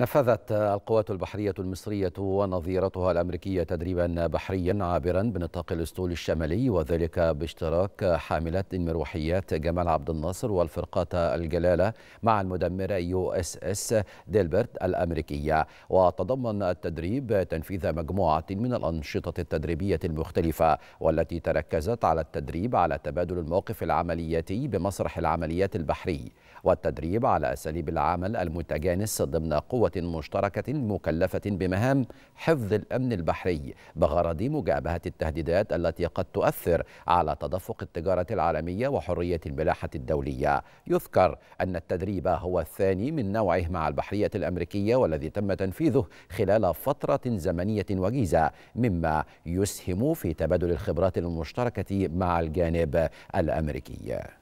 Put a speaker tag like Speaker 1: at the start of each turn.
Speaker 1: نفذت القوات البحرية المصرية ونظيرتها الأمريكية تدريبا بحريا عابرا بنطاق الأسطول الشمالي وذلك باشتراك حاملات المروحيات جمال عبد الناصر والفرقات الجلالة مع المدمرة يو اس اس ديلبرت الأمريكية وتضمن التدريب تنفيذ مجموعة من الأنشطة التدريبية المختلفة والتي تركزت على التدريب على تبادل الموقف العملياتي بمسرح العمليات البحري والتدريب على أساليب العمل المتجانس ضمن قوة مشتركة مكلفة بمهام حفظ الأمن البحري بغرض مجابهة التهديدات التي قد تؤثر على تدفق التجارة العالمية وحرية الملاحة الدولية يذكر أن التدريب هو الثاني من نوعه مع البحرية الأمريكية والذي تم تنفيذه خلال فترة زمنية وجيزة مما يسهم في تبادل الخبرات المشتركة مع الجانب الأمريكي